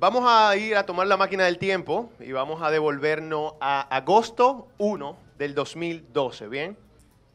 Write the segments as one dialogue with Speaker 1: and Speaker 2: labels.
Speaker 1: Vamos a ir a tomar la máquina del tiempo y vamos a devolvernos a agosto 1 del 2012, ¿bien?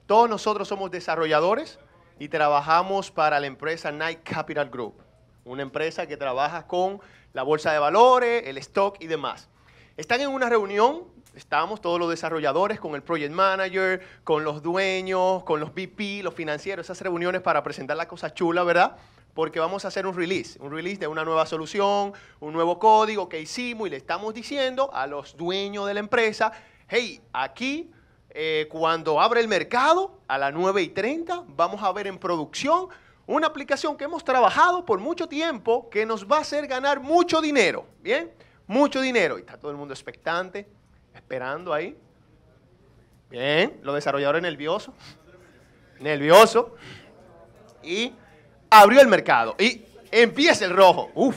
Speaker 1: Todos nosotros somos desarrolladores y trabajamos para la empresa Night Capital Group, una empresa que trabaja con la bolsa de valores, el stock y demás. Están en una reunión, estamos todos los desarrolladores con el project manager, con los dueños, con los VP, los financieros, esas reuniones para presentar la cosa chula, ¿verdad? porque vamos a hacer un release, un release de una nueva solución, un nuevo código que hicimos y le estamos diciendo a los dueños de la empresa, hey, aquí eh, cuando abre el mercado a las 9 y 30 vamos a ver en producción una aplicación que hemos trabajado por mucho tiempo que nos va a hacer ganar mucho dinero, ¿bien? Mucho dinero. Y está todo el mundo expectante, esperando ahí. Bien, los desarrolladores nerviosos, nervioso. Y abrió el mercado y empieza el rojo. Uf,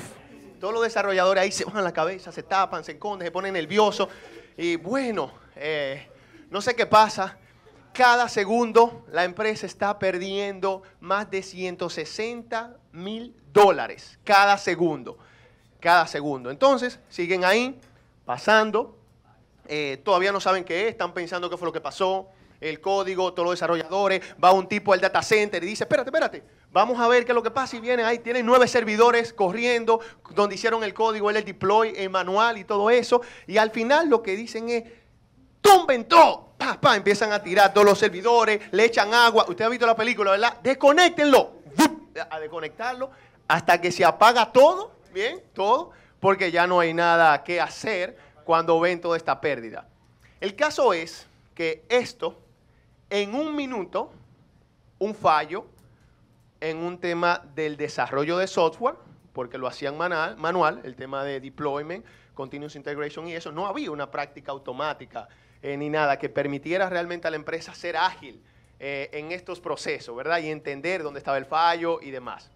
Speaker 1: todos los desarrolladores ahí se bajan la cabeza, se tapan, se esconden, se ponen nerviosos. Y bueno, eh, no sé qué pasa. Cada segundo la empresa está perdiendo más de 160 mil dólares. Cada segundo. Cada segundo. Entonces, siguen ahí, pasando. Eh, todavía no saben qué es, están pensando qué fue lo que pasó el código, todos los desarrolladores, va un tipo al data center y dice, espérate, espérate, vamos a ver qué es lo que pasa y viene ahí, tienen nueve servidores corriendo donde hicieron el código, el deploy, el manual y todo eso, y al final lo que dicen es, tumben todo, pa, pa, empiezan a tirar todos los servidores, le echan agua, usted ha visto la película, ¿verdad? Desconéctenlo, a desconectarlo hasta que se apaga todo, bien, todo, porque ya no hay nada que hacer cuando ven toda esta pérdida. El caso es que esto en un minuto un fallo en un tema del desarrollo de software, porque lo hacían manual, el tema de deployment, continuous integration y eso. No había una práctica automática eh, ni nada que permitiera realmente a la empresa ser ágil eh, en estos procesos, ¿verdad? Y entender dónde estaba el fallo y demás.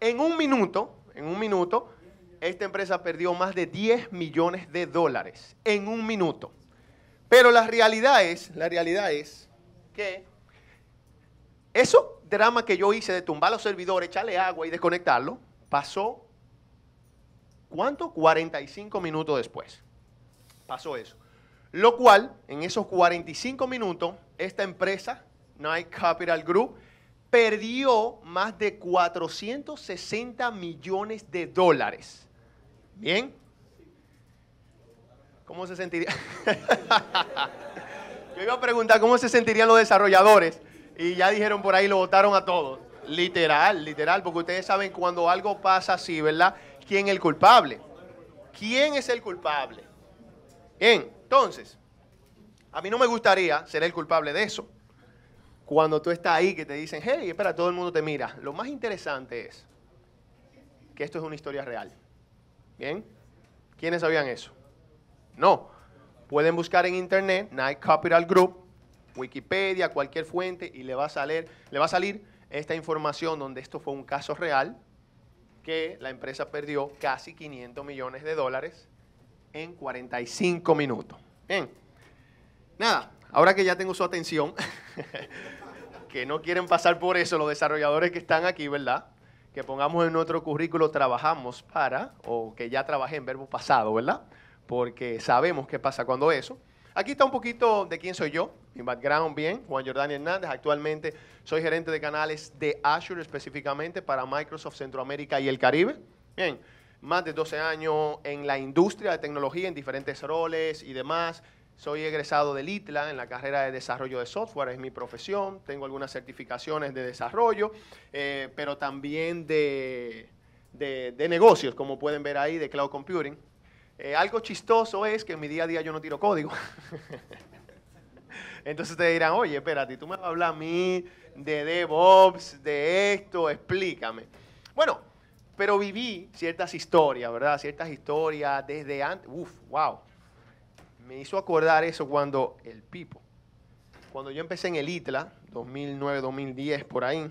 Speaker 1: En un minuto, en un minuto, esta empresa perdió más de 10 millones de dólares en un minuto. Pero la realidad es, la realidad es eso drama que yo hice de tumbar los servidores, echarle agua y desconectarlo, pasó, ¿cuánto? 45 minutos después. Pasó eso. Lo cual, en esos 45 minutos, esta empresa, Night Capital Group, perdió más de 460 millones de dólares. ¿Bien? ¿Cómo se sentiría? Me iba a preguntar cómo se sentirían los desarrolladores y ya dijeron por ahí, lo votaron a todos. Literal, literal, porque ustedes saben cuando algo pasa así, ¿verdad? ¿Quién es el culpable? ¿Quién es el culpable? Bien, entonces, a mí no me gustaría ser el culpable de eso. Cuando tú estás ahí que te dicen, hey, espera, todo el mundo te mira. Lo más interesante es que esto es una historia real. ¿Bien? ¿Quiénes sabían eso? No. Pueden buscar en internet Night Capital Group, Wikipedia, cualquier fuente y le va a salir, le va a salir esta información donde esto fue un caso real que la empresa perdió casi 500 millones de dólares en 45 minutos. Bien. Nada, ahora que ya tengo su atención, que no quieren pasar por eso los desarrolladores que están aquí, ¿verdad? Que pongamos en nuestro currículo trabajamos para, o que ya trabajé en verbo pasado, ¿verdad? porque sabemos qué pasa cuando eso. Aquí está un poquito de quién soy yo, mi background bien, Juan Jordán Hernández, actualmente soy gerente de canales de Azure específicamente para Microsoft Centroamérica y el Caribe. Bien, más de 12 años en la industria de tecnología en diferentes roles y demás. Soy egresado del ITLA en la carrera de desarrollo de software, es mi profesión. Tengo algunas certificaciones de desarrollo, eh, pero también de negocios, como pueden ver ahí, de cloud computing. Eh, algo chistoso es que en mi día a día yo no tiro código. Entonces te dirán, oye, espérate, tú me vas a hablar a mí de DevOps, de esto, explícame. Bueno, pero viví ciertas historias, ¿verdad? Ciertas historias desde antes. Uf, wow. Me hizo acordar eso cuando el Pipo. Cuando yo empecé en el ITLA, 2009, 2010, por ahí.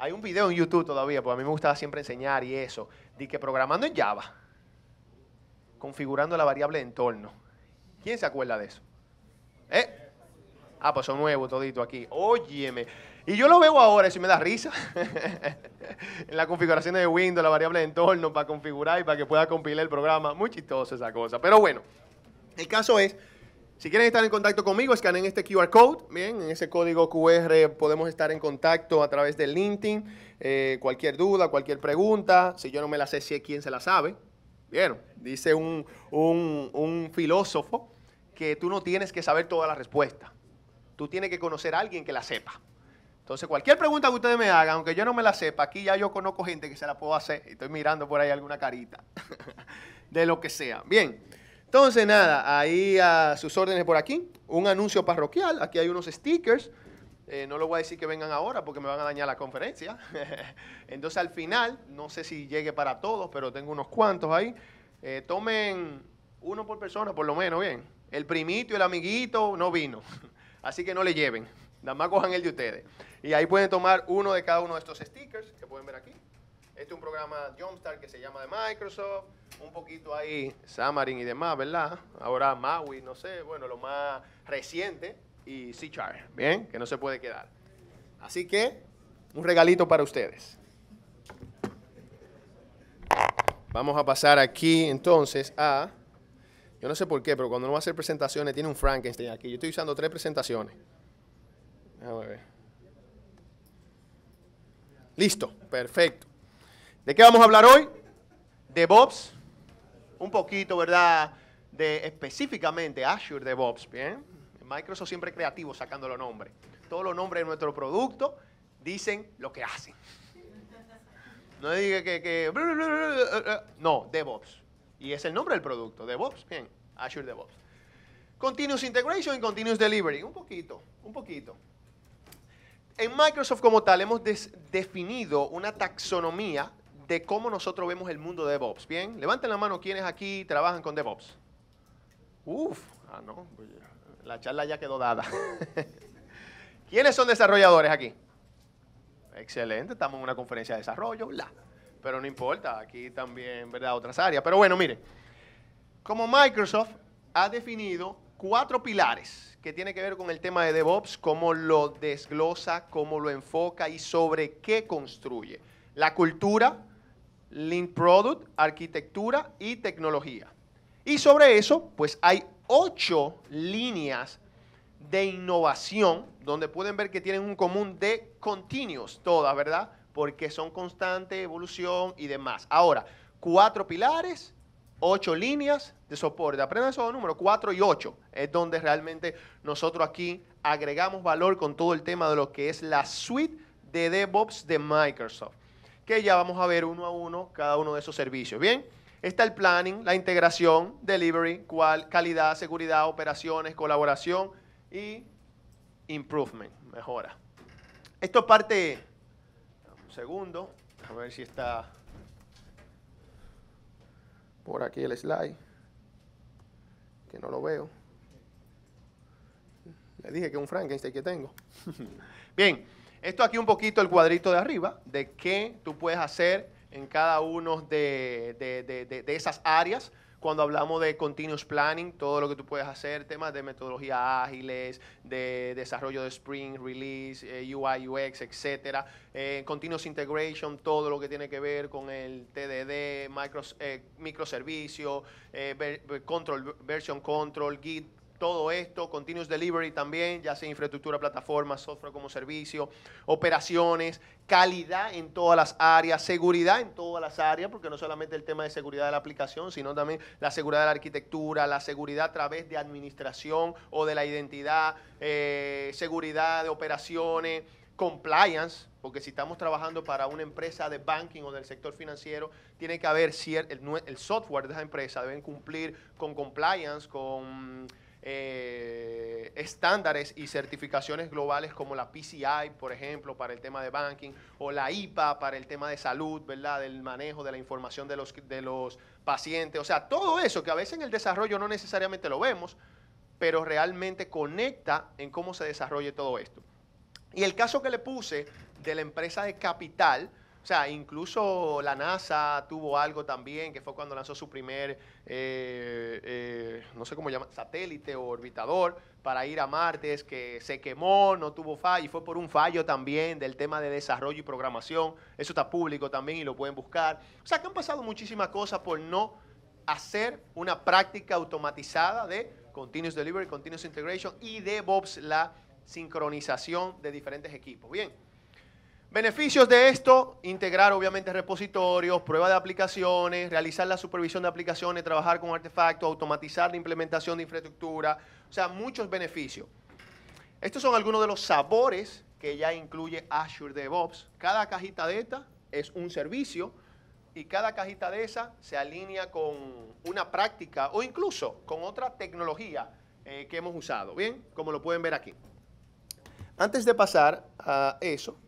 Speaker 1: Hay un video en YouTube todavía, porque a mí me gustaba siempre enseñar y eso. Di que programando en Java configurando la variable de entorno. ¿Quién se acuerda de eso? ¿Eh? Ah, pues son nuevos todito aquí. Óyeme. Y yo lo veo ahora, eso me da risa. en la configuración de Windows, la variable de entorno para configurar y para que pueda compilar el programa. Muy chistoso esa cosa. Pero bueno, el caso es, si quieren estar en contacto conmigo, escaneen este QR code. Bien, en ese código QR podemos estar en contacto a través del LinkedIn. Eh, cualquier duda, cualquier pregunta. Si yo no me la sé, si es quien se la sabe dice un, filósofo que tú no tienes que saber toda la respuesta, Tú tienes que conocer a alguien que la sepa. Entonces, cualquier pregunta que ustedes me hagan, aunque yo no me la sepa, aquí ya yo conozco gente que se la puedo hacer. Estoy mirando por ahí alguna carita de lo que sea. Bien, entonces nada, ahí a sus órdenes por aquí. Un anuncio parroquial, aquí hay unos stickers eh, no lo voy a decir que vengan ahora porque me van a dañar la conferencia. Entonces al final, no sé si llegue para todos, pero tengo unos cuantos ahí. Eh, tomen uno por persona, por lo menos, bien. El primito y el amiguito no vino. Así que no le lleven. Nada más cojan el de ustedes. Y ahí pueden tomar uno de cada uno de estos stickers que pueden ver aquí. Este es un programa Jumpstart que se llama de Microsoft. Un poquito ahí Samarin y demás, ¿verdad? Ahora Maui, no sé, bueno, lo más reciente y C Char, ¿bien? Que no se puede quedar. Así que, un regalito para ustedes. Vamos a pasar aquí entonces a. Yo no sé por qué, pero cuando no va a hacer presentaciones tiene un Frankenstein aquí. Yo estoy usando tres presentaciones. Listo, perfecto. ¿De qué vamos a hablar hoy? De DevOps. Un poquito, ¿verdad? De específicamente Azure DevOps, ¿bien? Microsoft siempre creativo sacando los nombres. Todos los nombres de nuestro producto dicen lo que hacen. No diga que, que no, DevOps. Y es el nombre del producto, DevOps, bien, Azure DevOps. Continuous Integration y Continuous Delivery, un poquito, un poquito. En Microsoft como tal hemos definido una taxonomía de cómo nosotros vemos el mundo de DevOps. Bien, levanten la mano quienes aquí trabajan con DevOps. Uf, ah no, pues la charla ya quedó dada. ¿Quiénes son desarrolladores aquí? Excelente, estamos en una conferencia de desarrollo, bla. Pero no importa, aquí también, ¿verdad? Otras áreas. Pero bueno, mire, como Microsoft ha definido cuatro pilares que tiene que ver con el tema de DevOps, cómo lo desglosa, cómo lo enfoca y sobre qué construye. La cultura, link Product, arquitectura y tecnología. Y sobre eso, pues hay ocho líneas de innovación, donde pueden ver que tienen un común de continuos, todas, ¿verdad? Porque son constante evolución y demás. Ahora, cuatro pilares, ocho líneas de soporte. Aprendan esos números, cuatro y ocho, es donde realmente nosotros aquí agregamos valor con todo el tema de lo que es la suite de DevOps de Microsoft, que ya vamos a ver uno a uno cada uno de esos servicios. Bien. Está el planning, la integración, delivery, cual, calidad, seguridad, operaciones, colaboración y improvement, mejora. Esto parte, un segundo, a ver si está por aquí el slide, que no lo veo. Le dije que un Frankenstein que tengo. Bien, esto aquí un poquito el cuadrito de arriba de qué tú puedes hacer en cada uno de, esas áreas. Cuando hablamos de continuous planning, todo lo que tú puedes hacer, temas de metodología ágiles, de desarrollo de Spring, release, eh, UI, UX, etcétera, eh, continuous integration, todo lo que tiene que ver con el TDD, micros, eh, microservicio, control, version control, Git, todo esto, continuous delivery también, ya sea infraestructura, plataforma, software como servicio, operaciones, calidad en todas las áreas, seguridad en todas las áreas, porque no solamente el tema de seguridad de la aplicación, sino también la seguridad de la arquitectura, la seguridad a través de administración o de la identidad, eh, seguridad de operaciones, compliance, porque si estamos trabajando para una empresa de banking o del sector financiero, tiene que haber el, el software de esa empresa, deben cumplir con compliance, con eh, estándares y certificaciones globales como la PCI, por ejemplo, para el tema de banking, o la IPA para el tema de salud, ¿verdad? Del manejo de la información de los, de los pacientes. O sea, todo eso que a veces en el desarrollo no necesariamente lo vemos, pero realmente conecta en cómo se desarrolle todo esto. Y el caso que le puse de la empresa de capital, o sea, incluso la NASA tuvo algo también, que fue cuando lanzó su primer, eh, eh, no sé cómo llama, satélite o orbitador para ir a Marte, que se quemó, no tuvo fallo, y fue por un fallo también del tema de desarrollo y programación. Eso está público también y lo pueden buscar. O sea, que han pasado muchísimas cosas por no hacer una práctica automatizada de Continuous Delivery, Continuous Integration y DevOps, la sincronización de diferentes equipos. Bien. Beneficios de esto, integrar obviamente repositorios, prueba de aplicaciones, realizar la supervisión de aplicaciones, trabajar con artefactos, automatizar la implementación de infraestructura, o sea, muchos beneficios. Estos son algunos de los sabores que ya incluye Azure DevOps. Cada cajita de esta es un servicio y cada cajita de esa se alinea con una práctica o incluso con otra tecnología eh, que hemos usado, ¿bien? Como lo pueden ver aquí. Antes de pasar a eso,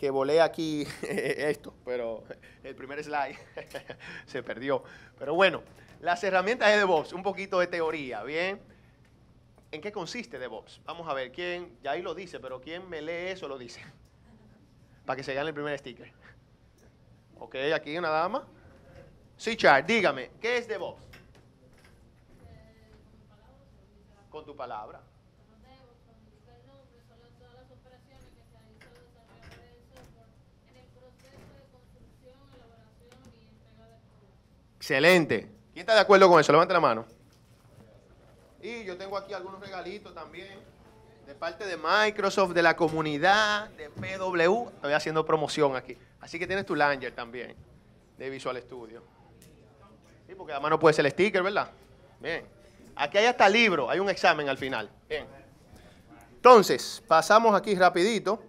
Speaker 1: que volé aquí esto, pero el primer slide se perdió. Pero bueno, las herramientas de DevOps, un poquito de teoría, ¿bien? ¿En qué consiste DevOps? Vamos a ver, ¿quién? Ya ahí lo dice, pero ¿quién me lee eso lo dice? Para que se gane el primer sticker. Ok, aquí una dama. Sí, Char, dígame, ¿qué es DevOps? Eh, con tu palabra. Excelente. ¿Quién está de acuerdo con eso? Levante la mano. Y yo tengo aquí algunos regalitos también de parte de Microsoft, de la comunidad, de PW. Estoy haciendo promoción aquí. Así que tienes tu Langer también de Visual Studio. Sí, porque además no puede ser el sticker, ¿verdad? Bien. Aquí hay hasta libro, hay un examen al final. Bien. Entonces, pasamos aquí rapidito.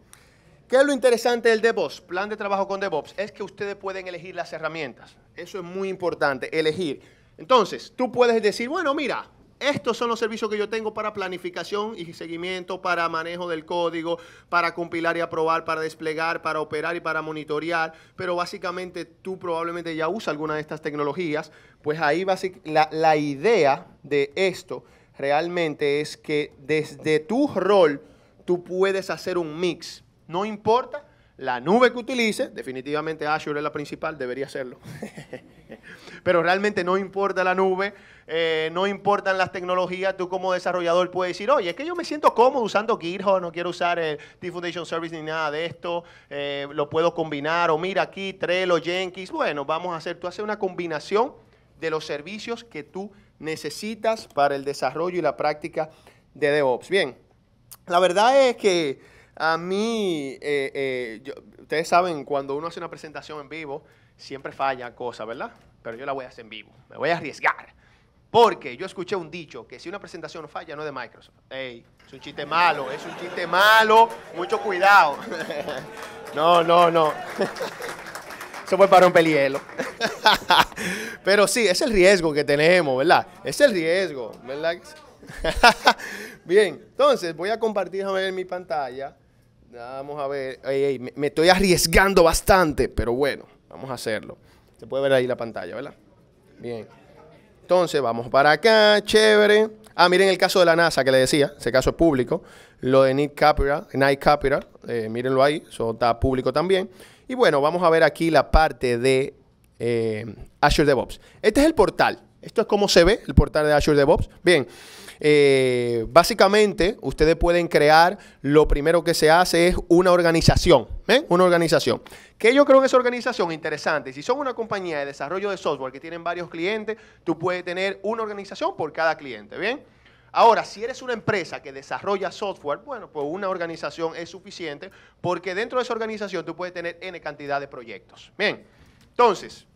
Speaker 1: ¿Qué es lo interesante del DevOps? Plan de trabajo con DevOps es que ustedes pueden elegir las herramientas. Eso es muy importante, elegir. Entonces, tú puedes decir, bueno, mira, estos son los servicios que yo tengo para planificación y seguimiento, para manejo del código, para compilar y aprobar, para desplegar, para operar y para monitorear. Pero básicamente tú probablemente ya usas alguna de estas tecnologías. Pues ahí la, la idea de esto realmente es que desde tu rol tú puedes hacer un mix no importa la nube que utilice, definitivamente Azure es la principal, debería serlo. Pero realmente no importa la nube, eh, no importan las tecnologías, tú como desarrollador puedes decir, oye, es que yo me siento cómodo usando GitHub, no quiero usar el eh, T-Foundation Service ni nada de esto, eh, lo puedo combinar, o mira aquí, Trello, Jenkins, bueno, vamos a hacer, tú haces una combinación de los servicios que tú necesitas para el desarrollo y la práctica de DevOps. Bien, la verdad es que... A mí, eh, eh, ustedes saben, cuando uno hace una presentación en vivo, siempre falla cosas, ¿verdad? Pero yo la voy a hacer en vivo, me voy a arriesgar. Porque yo escuché un dicho que si una presentación no falla, no es de Microsoft. Ey, es un chiste malo, es un chiste malo, mucho cuidado. No, no, no. Eso fue para un pelielo. Pero sí, es el riesgo que tenemos, ¿verdad? Es el riesgo, ¿verdad? Bien, entonces voy a compartir ver mi pantalla Vamos a ver. me, estoy arriesgando bastante, pero bueno, vamos a hacerlo. Se puede ver ahí la pantalla, ¿verdad? Bien. Entonces, vamos para acá, chévere. Ah, miren el caso de la NASA que le decía, ese caso es público. Lo de Nick Capital, Night Capital, eh, mírenlo ahí, eso está público también. Y bueno, vamos a ver aquí la parte de eh, Azure DevOps. Este es el portal. Esto es cómo se ve el portal de Azure DevOps. Bien. Eh, básicamente, ustedes pueden crear, lo primero que se hace es una organización. ¿Ven? Una organización. Que yo creo que esa organización interesante. Si son una compañía de desarrollo de software que tienen varios clientes, tú puedes tener una organización por cada cliente. ¿Bien? Ahora, si eres una empresa que desarrolla software, bueno, pues una organización es suficiente porque dentro de esa organización tú puedes tener N cantidad de proyectos. Bien, entonces,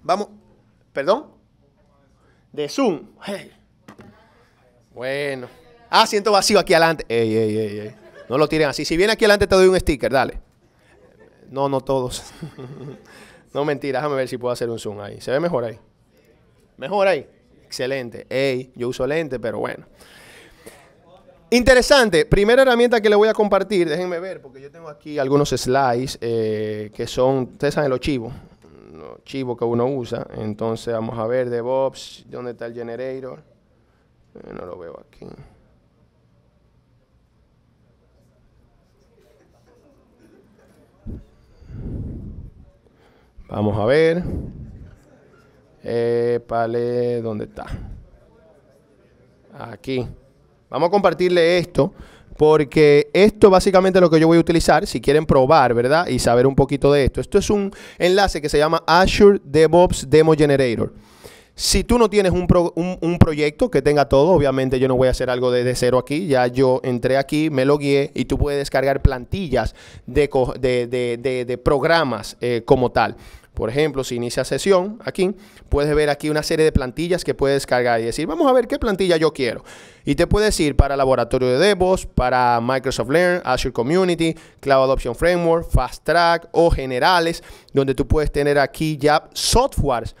Speaker 1: vamos, perdón, de Zoom. Hey. Bueno. Ah, siento vacío aquí adelante. No lo tiren así. Si viene aquí adelante te doy un sticker, dale. No, no todos. no mentira, déjame ver si puedo hacer un zoom ahí. ¿Se ve mejor ahí? Mejor ahí. Excelente. Ey, yo uso lente, pero bueno. Interesante. Primera herramienta que le voy a compartir, déjenme ver, porque yo tengo aquí algunos slides eh, que son, ustedes saben los chivos, los chivos que uno usa. Entonces vamos a ver DevOps, ¿dónde está el generator? Eh, no lo veo aquí. Vamos a ver. Épale, ¿dónde está? Aquí. Vamos a compartirle esto porque esto básicamente es lo que yo voy a utilizar si quieren probar, ¿verdad? Y saber un poquito de esto. Esto es un enlace que se llama Azure DevOps Demo Generator. Si tú no tienes un, proyecto que tenga todo, obviamente yo no voy a hacer algo desde cero aquí. Ya yo entré aquí, me lo guié y tú puedes descargar plantillas de, programas eh, como tal. Por ejemplo, si inicia sesión aquí, puedes ver aquí una serie de plantillas que puedes descargar y decir, vamos a ver qué plantilla yo quiero. Y te puedes ir para Laboratorio de DevOps, para Microsoft Learn, Azure Community, Cloud Adoption Framework, Fast Track o Generales, donde tú puedes tener aquí ya softwares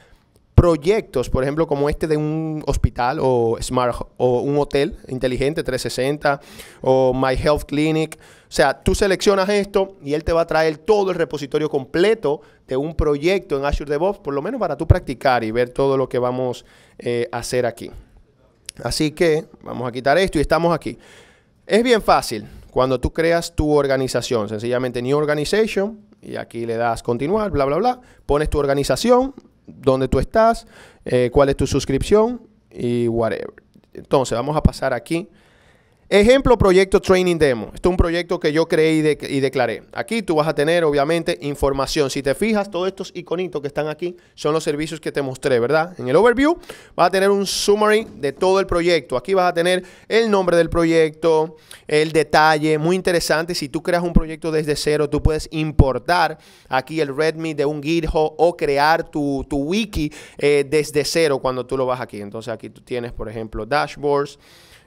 Speaker 1: proyectos, por ejemplo, como este de un hospital o smart o un hotel inteligente 360 o My Health Clinic. O sea, tú seleccionas esto y él te va a traer todo el repositorio completo de un proyecto en Azure DevOps, por lo menos para tú practicar y ver todo lo que vamos a eh, hacer aquí. Así que vamos a quitar esto y estamos aquí. Es bien fácil cuando tú creas tu organización, sencillamente New Organization, y aquí le das continuar, bla, bla, bla, pones tu organización, dónde tú estás, eh, cuál es tu suscripción y whatever. Entonces vamos a pasar aquí Ejemplo, proyecto Training Demo. Esto es un proyecto que yo creé y, declaré. Aquí tú vas a tener, obviamente, información. Si te fijas, todos estos iconitos que están aquí son los servicios que te mostré, ¿verdad? En el overview vas a tener un summary de todo el proyecto. Aquí vas a tener el nombre del proyecto, el detalle, muy interesante. Si tú creas un proyecto desde cero, tú puedes importar aquí el Redmi de un GitHub o crear tu, wiki eh, desde cero cuando tú lo vas aquí. Entonces aquí tú tienes, por ejemplo, dashboards.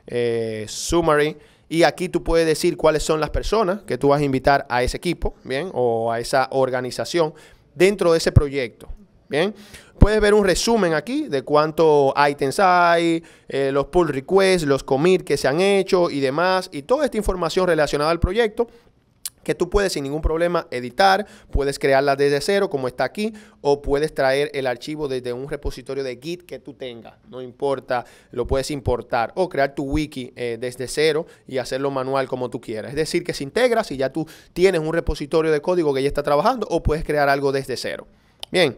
Speaker 1: Eh, summary. Y aquí tú puedes decir cuáles son las personas que tú vas a invitar a ese equipo, ¿bien? O a esa organización dentro de ese proyecto, ¿bien? Puedes ver un resumen aquí de cuántos items hay, eh, los pull requests, los commits que se han hecho y demás, y toda esta información relacionada al proyecto que tú puedes sin ningún problema editar, puedes crearla desde cero como está aquí, o puedes traer el archivo desde un repositorio de Git que tú tengas, no importa, lo puedes importar o crear tu wiki eh, desde cero y hacerlo manual como tú quieras. Es decir, que se integra si ya tú tienes un repositorio de código que ya está trabajando o puedes crear algo desde cero. Bien.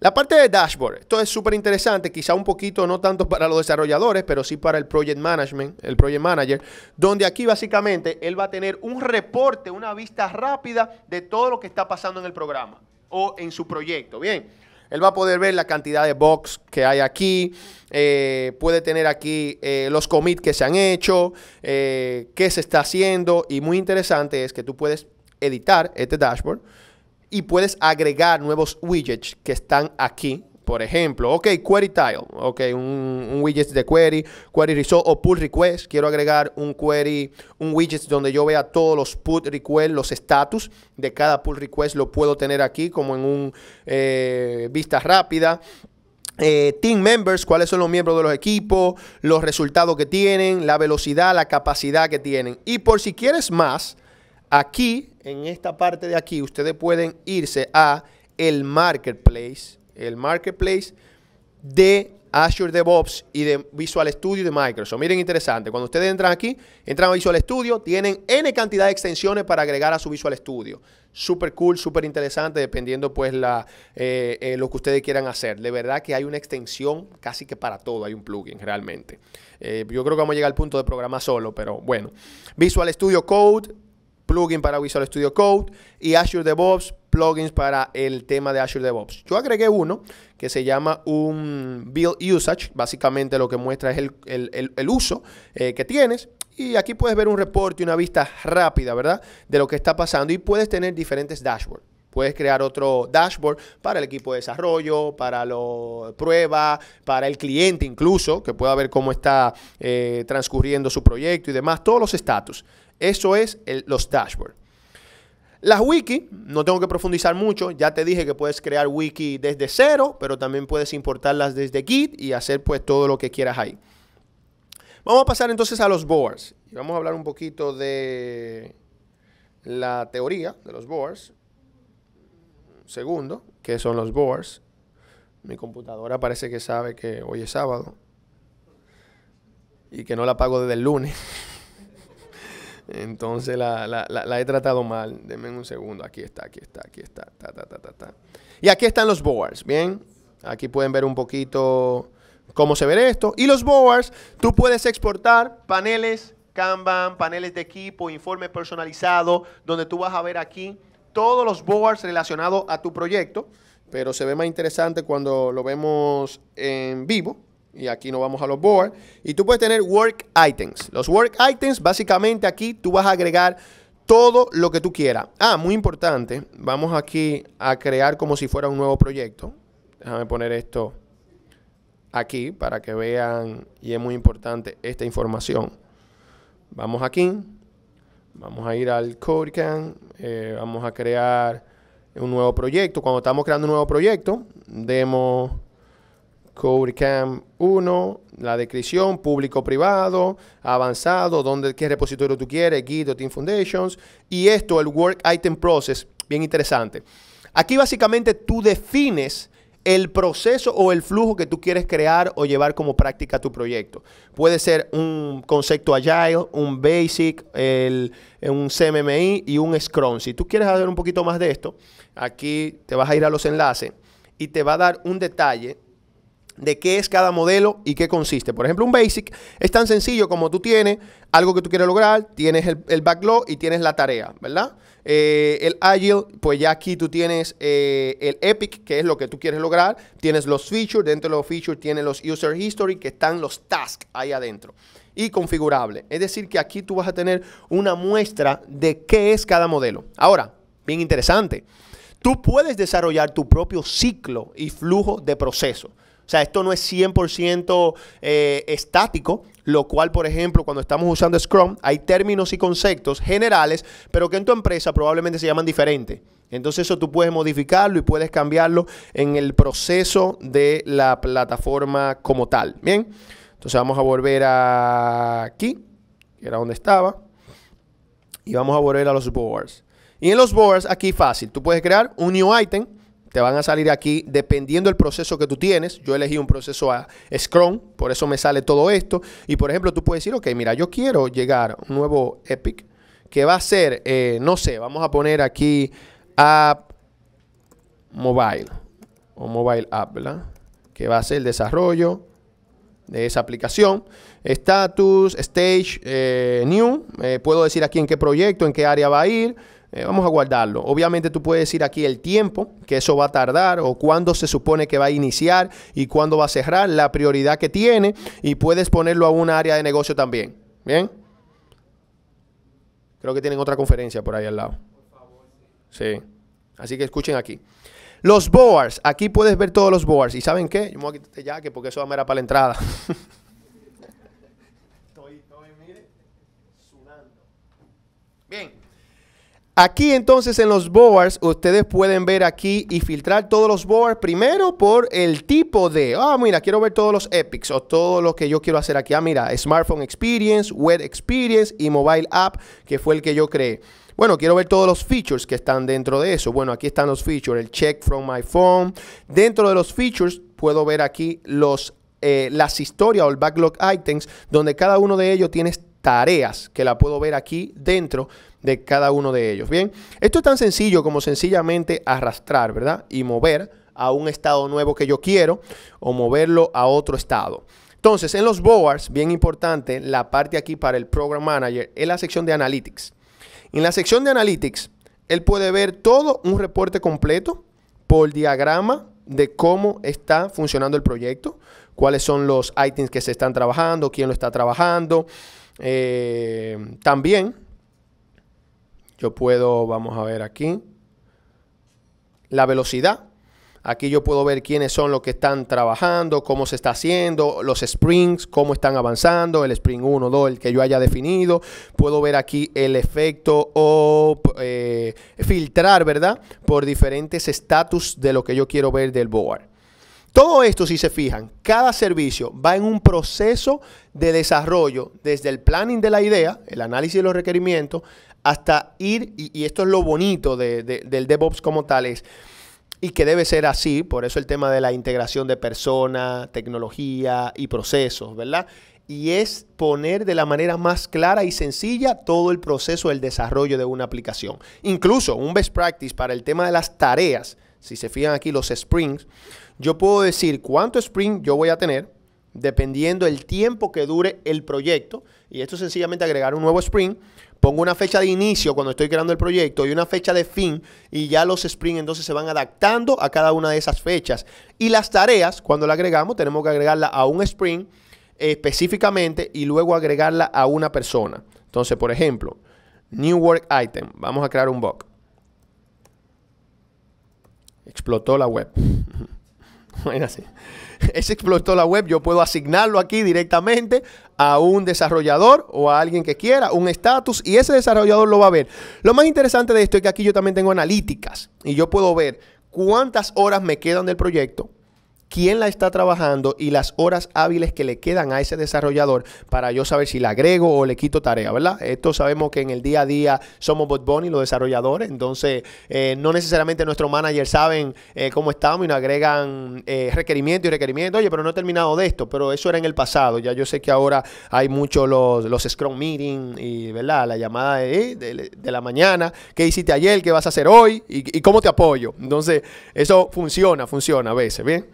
Speaker 1: La parte de dashboard, esto es súper interesante, quizá un poquito no tanto para los desarrolladores, pero sí para el project management, el project manager, donde aquí básicamente él va a tener un reporte, una vista rápida de todo lo que está pasando en el programa o en su proyecto. Bien, él va a poder ver la cantidad de bugs que hay aquí, eh, puede tener aquí eh, los commits que se han hecho, eh, qué se está haciendo y muy interesante es que tú puedes editar este dashboard y puedes agregar nuevos widgets que están aquí. Por ejemplo, ok, query tile, ok, un, widget de query, query result o pull request. Quiero agregar un query, un widget donde yo vea todos los pull requests, los status de cada pull request, lo puedo tener aquí como en un eh, vista rápida. Eh, team members, cuáles son los miembros de los equipos, los resultados que tienen, la velocidad, la capacidad que tienen. Y por si quieres más, aquí en esta parte de aquí, ustedes pueden irse a el marketplace, el marketplace de Azure DevOps y de Visual Studio de Microsoft. Miren, interesante. Cuando ustedes entran aquí, entran a Visual Studio, tienen N cantidad de extensiones para agregar a su Visual Studio. Súper cool, súper interesante, dependiendo pues la, eh, eh, lo que ustedes quieran hacer. De verdad que hay una extensión casi que para todo, hay un plugin realmente. Eh, yo creo que vamos a llegar al punto de programa solo, pero bueno. Visual Studio Code, plugin para Visual Studio Code y Azure DevOps, plugins para el tema de Azure DevOps. Yo agregué uno que se llama un Build Usage, básicamente lo que muestra es el, uso eh, que tienes. Y aquí puedes ver un reporte, una vista rápida, ¿verdad? De lo que está pasando y puedes tener diferentes dashboards. Puedes crear otro dashboard para el equipo de desarrollo, para la prueba, para el cliente incluso, que pueda ver cómo está eh, transcurriendo su proyecto y demás, todos los estatus. Eso es los dashboards. Las wiki, no tengo que profundizar mucho, ya te dije que puedes crear wiki desde cero, pero también puedes importarlas desde Git y hacer pues todo lo que quieras ahí. Vamos a pasar entonces a los boards. Vamos a hablar un poquito de la teoría de los boards segundo, que son los boards. Mi computadora parece que sabe que hoy es sábado y que no la pago desde el lunes. Entonces la, he tratado mal. Denme un segundo. Aquí está, aquí está, aquí está. Ta, ta, ta, y aquí están los boards, ¿bien? Aquí pueden ver un poquito cómo se ve esto. Y los boards, tú puedes exportar paneles Kanban, paneles de equipo, informe personalizado, donde tú vas a ver aquí todos los boards relacionados a tu proyecto, pero se ve más interesante cuando lo vemos en vivo. Y aquí nos vamos a los boards. Y tú puedes tener work items. Los work items, básicamente aquí tú vas a agregar todo lo que tú quieras. Ah, muy importante. Vamos aquí a crear como si fuera un nuevo proyecto. Déjame poner esto aquí para que vean, y es muy importante esta información. Vamos aquí. Vamos a ir al CodeCam, eh, vamos a crear un nuevo proyecto. Cuando estamos creando un nuevo proyecto, demo CodeCam 1, la descripción, público, privado, avanzado, donde, qué repositorio tú quieres, Git o Team Foundations. Y esto, el Work Item Process, bien interesante. Aquí básicamente tú defines el proceso o el flujo que tú quieres crear o llevar como práctica tu proyecto. Puede ser un concepto agile, un basic, el, un CMMI y un Scrum. Si tú quieres saber un poquito más de esto, aquí te vas a ir a los enlaces y te va a dar un detalle de qué es cada modelo y qué consiste. Por ejemplo, un basic es tan sencillo como tú tienes algo que tú quieres lograr, tienes el, el backlog y tienes la tarea, ¿verdad? Eh, el Agile, pues ya aquí tú tienes eh, el Epic, que es lo que tú quieres lograr. Tienes los features, dentro de los features tienes los User History, que están los tasks ahí adentro. Y configurable. Es decir, que aquí tú vas a tener una muestra de qué es cada modelo. Ahora, bien interesante. Tú puedes desarrollar tu propio ciclo y flujo de proceso. O sea, esto no es 100% eh, estático, lo cual, por ejemplo, cuando estamos usando Scrum, hay términos y conceptos generales, pero que en tu empresa probablemente se llaman diferente. Entonces eso tú puedes modificarlo y puedes cambiarlo en el proceso de la plataforma como tal. Bien, entonces vamos a volver aquí, que era donde estaba, y vamos a volver a los boards. Y en los boards, aquí fácil, tú puedes crear un new item te van a salir aquí dependiendo del proceso que tú tienes. Yo elegí un proceso a Scrum, por eso me sale todo esto. Y por ejemplo, tú puedes decir, ok, mira, yo quiero llegar a un nuevo Epic que va a ser, eh, no sé, vamos a poner aquí App Mobile o Mobile App, ¿verdad? Que va a ser el desarrollo de esa aplicación. Status, Stage, eh, New. Eh, puedo decir aquí en qué proyecto, en qué área va a ir. Eh, vamos a guardarlo. Obviamente tú puedes decir aquí el tiempo, que eso va a tardar, o cuándo se supone que va a iniciar y cuándo va a cerrar, la prioridad que tiene, y puedes ponerlo a un área de negocio también. ¿Bien? Creo que tienen otra conferencia por ahí al lado. Sí. Así que escuchen aquí. Los boards. Aquí puedes ver todos los boards. ¿Y saben qué? Yo me voy a quitar este que porque eso va a para la entrada. Aquí entonces en los boards, ustedes pueden ver aquí y filtrar todos los boards primero por el tipo de, ah, mira, quiero ver todos los epics o todo lo que yo quiero hacer aquí. Ah, mira, Smartphone Experience, Web Experience y Mobile App, que fue el que yo creé. Bueno, quiero ver todos los features que están dentro de eso. Bueno, aquí están los features, el check from my phone. Dentro de los features puedo ver aquí los, eh, las historias o el backlog items, donde cada uno de ellos tiene tareas que la puedo ver aquí dentro de cada uno de ellos. Bien, esto es tan sencillo como sencillamente arrastrar, ¿verdad? Y mover a un estado nuevo que yo quiero o moverlo a otro estado. Entonces, en los boards, bien importante, la parte aquí para el Program Manager es la sección de Analytics. En la sección de Analytics, él puede ver todo un reporte completo por diagrama de cómo está funcionando el proyecto, cuáles son los items que se están trabajando, quién lo está trabajando. Eh, también yo puedo, vamos a ver aquí, la velocidad. Aquí yo puedo ver quiénes son los que están trabajando, cómo se está haciendo, los springs, cómo están avanzando, el sprint 1, 2, el que yo haya definido. Puedo ver aquí el efecto o eh, filtrar, ¿verdad? Por diferentes estatus de lo que yo quiero ver del board. Todo esto, si se fijan, cada servicio va en un proceso de desarrollo, desde el planning de la idea, el análisis de los requerimientos, hasta ir, y, esto es lo bonito del DevOps como tal, es, y que debe ser así, por eso el tema de la integración de personas, tecnología y procesos, ¿verdad? Y es poner de la manera más clara y sencilla todo el proceso del desarrollo de una aplicación. Incluso un best practice para el tema de las tareas, si se fijan aquí los springs, yo puedo decir cuánto sprint yo voy a tener dependiendo el tiempo que dure el proyecto. Y esto es sencillamente agregar un nuevo sprint. Pongo una fecha de inicio cuando estoy creando el proyecto y una fecha de fin y ya los sprints entonces se van adaptando a cada una de esas fechas. Y las tareas, cuando la agregamos, tenemos que agregarla a un sprint específicamente y luego agregarla a una persona. Entonces, por ejemplo, New Work Item. Vamos a crear un bug. Explotó la web. Ese explotó la web, yo puedo asignarlo aquí directamente a un desarrollador o a alguien que quiera, un estatus, y ese desarrollador lo va a ver. Lo más interesante de esto es que aquí yo también tengo analíticas y yo puedo ver cuántas horas me quedan del proyecto, quién la está trabajando y las horas hábiles que le quedan a ese desarrollador para yo saber si la agrego o le quito tarea, ¿verdad? Esto sabemos que en el día a día somos bot bunny los desarrolladores, entonces eh, no necesariamente nuestros managers saben eh, cómo estamos y nos agregan eh, requerimiento y requerimiento. Oye, pero no he terminado de esto, pero eso era en el pasado. Ya yo sé que ahora hay muchos los, Scrum Meeting y, ¿verdad? La llamada eh, de, la mañana, qué hiciste ayer, qué vas a hacer hoy y cómo te apoyo. Entonces, eso funciona, funciona a veces, ¿bien?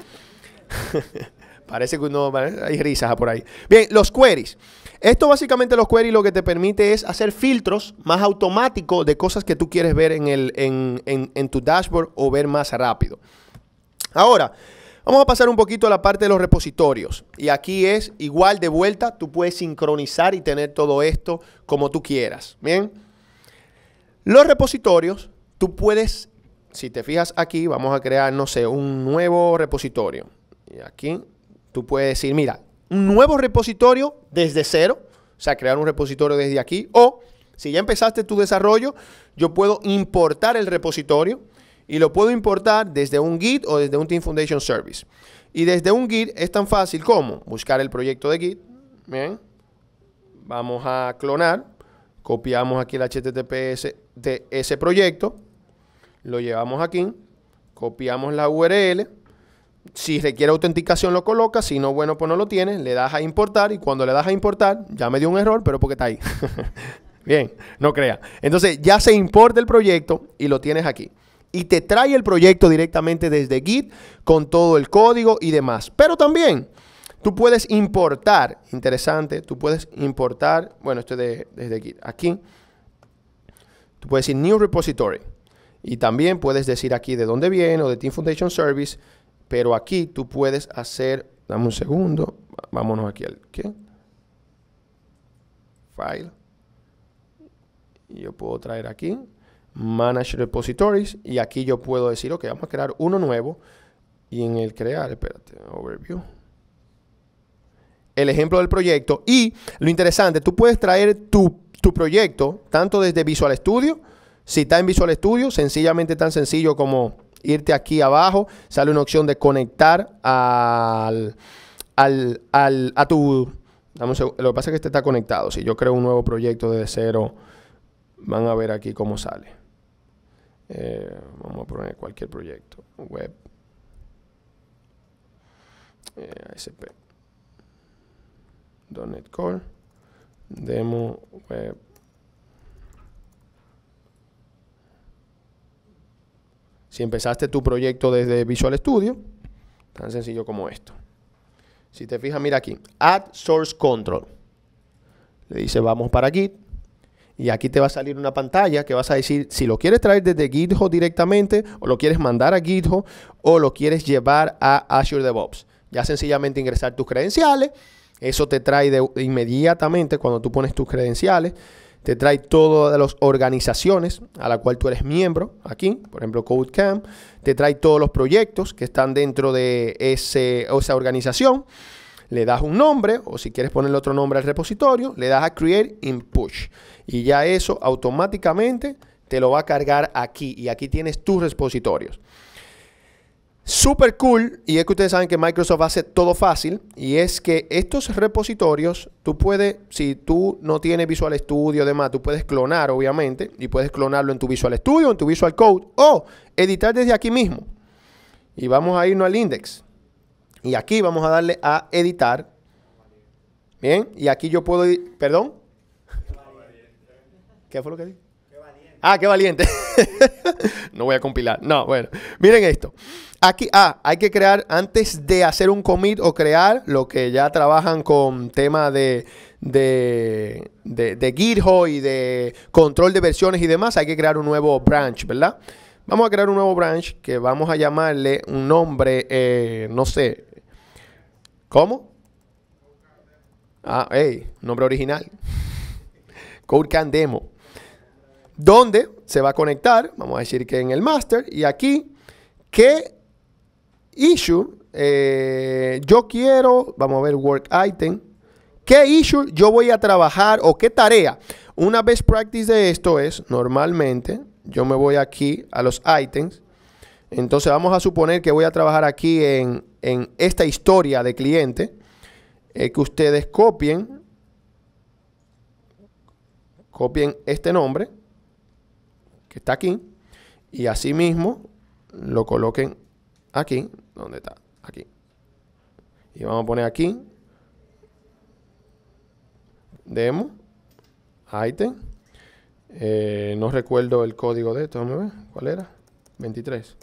Speaker 1: parece que uno, hay risas por ahí. Bien, los queries. Esto básicamente los queries lo que te permite es hacer filtros más automáticos de cosas que tú quieres ver en, en tu dashboard o ver más rápido. Ahora, Vamos a pasar un poquito a la parte de los repositorios. Y aquí es igual de vuelta, tú puedes sincronizar y tener todo esto como tú quieras. Bien. Los repositorios, tú puedes, si te fijas aquí, vamos a crear, no sé, un nuevo repositorio. Y aquí tú puedes decir, mira, un nuevo repositorio desde cero, o sea, crear un repositorio desde aquí, o si ya empezaste tu desarrollo, yo puedo importar el repositorio y lo puedo importar desde un Git o desde un Team Foundation Service. Y desde un Git es tan fácil como buscar el proyecto de Git. Bien. Vamos a clonar. Copiamos aquí el HTTPS de ese proyecto. Lo llevamos aquí. Copiamos la URL si requiere autenticación lo colocas, si no, bueno, pues no lo tienes, le das a importar y cuando le das a importar, ya me dio un error, pero porque está ahí. Bien, no crea. Entonces ya se importa el proyecto y lo tienes aquí. Y te trae el proyecto directamente desde Git con todo el código y demás. Pero también tú puedes importar, interesante, tú puedes importar, bueno, esto es desde Git, aquí. Tú puedes decir New Repository. Y también puedes decir aquí de dónde viene o de Team Foundation Service. Pero aquí tú puedes hacer, dame un segundo, vámonos aquí al, ¿qué? File. Yo puedo traer aquí, Manage Repositories, y aquí yo puedo decir, ok, vamos a crear uno nuevo, y en el crear, espérate, Overview el ejemplo del proyecto. Y lo interesante, tú puedes traer tu, tu, proyecto tanto desde Visual Studio, si está en Visual Studio, sencillamente tan sencillo como irte aquí abajo, sale una opción de conectar al, a tu... lo que pasa es que este está conectado. Si yo creo un nuevo proyecto desde cero, van a ver aquí cómo sale. Eh, vamos a poner cualquier proyecto. Web. Eh, ASP. Core. Demo. Web. Si empezaste tu proyecto desde Visual Studio, tan sencillo como esto. Si te fijas, mira aquí, Add Source Control. Le dice, vamos para Git. Y aquí te va a salir una pantalla que vas a decir si lo quieres traer desde GitHub directamente o lo quieres mandar a GitHub o lo quieres llevar a Azure DevOps. Ya sencillamente ingresar tus credenciales. Eso te trae de inmediatamente cuando tú pones tus credenciales te trae todas las organizaciones a la cual tú eres miembro, aquí, por ejemplo, CodeCamp, te trae todos los proyectos que están dentro de ese, esa organización, le das un nombre o si quieres ponerle otro nombre al repositorio, le das a Create in Push y ya eso automáticamente te lo va a cargar aquí y aquí tienes tus repositorios. Super cool, y es que ustedes saben que Microsoft hace todo fácil, y es que estos repositorios, tú puedes, si tú no tienes Visual Studio, demás, tú puedes clonar, obviamente, y puedes clonarlo en tu Visual Studio, en tu Visual Code, o editar desde aquí mismo. Y vamos a irnos al index. Y aquí vamos a darle a editar. Bien, y aquí yo puedo, perdón. ¿Qué fue lo que dije? Ah, qué valiente. no voy a compilar. No, bueno. Miren esto. Aquí, ah, hay que crear, antes de hacer un commit o crear, lo que ya trabajan con tema de, de, de, GitHub y de control de versiones y demás, hay que crear un nuevo branch, ¿verdad? Vamos a crear un nuevo branch que vamos a llamarle un nombre, eh, no sé. ¿Cómo? Ah, hey, nombre original. Code Demo donde se va a conectar, vamos a decir que en el master, y aquí, qué issue eh, yo quiero, vamos a ver, work item, qué issue yo voy a trabajar o qué tarea. Una best practice de esto es, normalmente, yo me voy aquí a los items, entonces vamos a suponer que voy a trabajar aquí en, en esta historia de cliente, eh, que ustedes copien, copien este nombre, está aquí, y asimismo lo coloquen aquí, donde está, aquí. Y vamos a poner aquí, demo, item, eh, no recuerdo el código de esto, ¿cuál era? 23.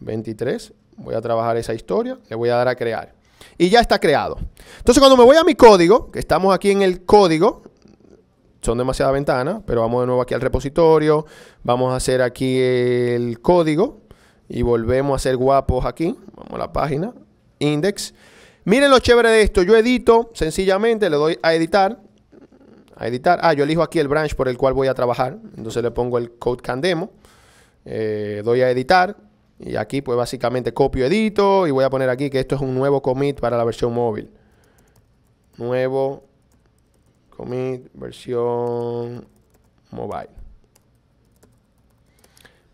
Speaker 1: 23, voy a trabajar esa historia, le voy a dar a crear. Y ya está creado. Entonces cuando me voy a mi código, que estamos aquí en el código, son demasiadas ventanas, pero vamos de nuevo aquí al repositorio, vamos a hacer aquí el código y volvemos a ser guapos aquí, vamos a la página, index. Miren lo chévere de esto, yo edito, sencillamente le doy a editar, a editar, ah, yo elijo aquí el branch por el cual voy a trabajar, entonces le pongo el code can eh, doy a editar y aquí pues básicamente copio, edito y voy a poner aquí que esto es un nuevo commit para la versión móvil. Nuevo commit versión mobile.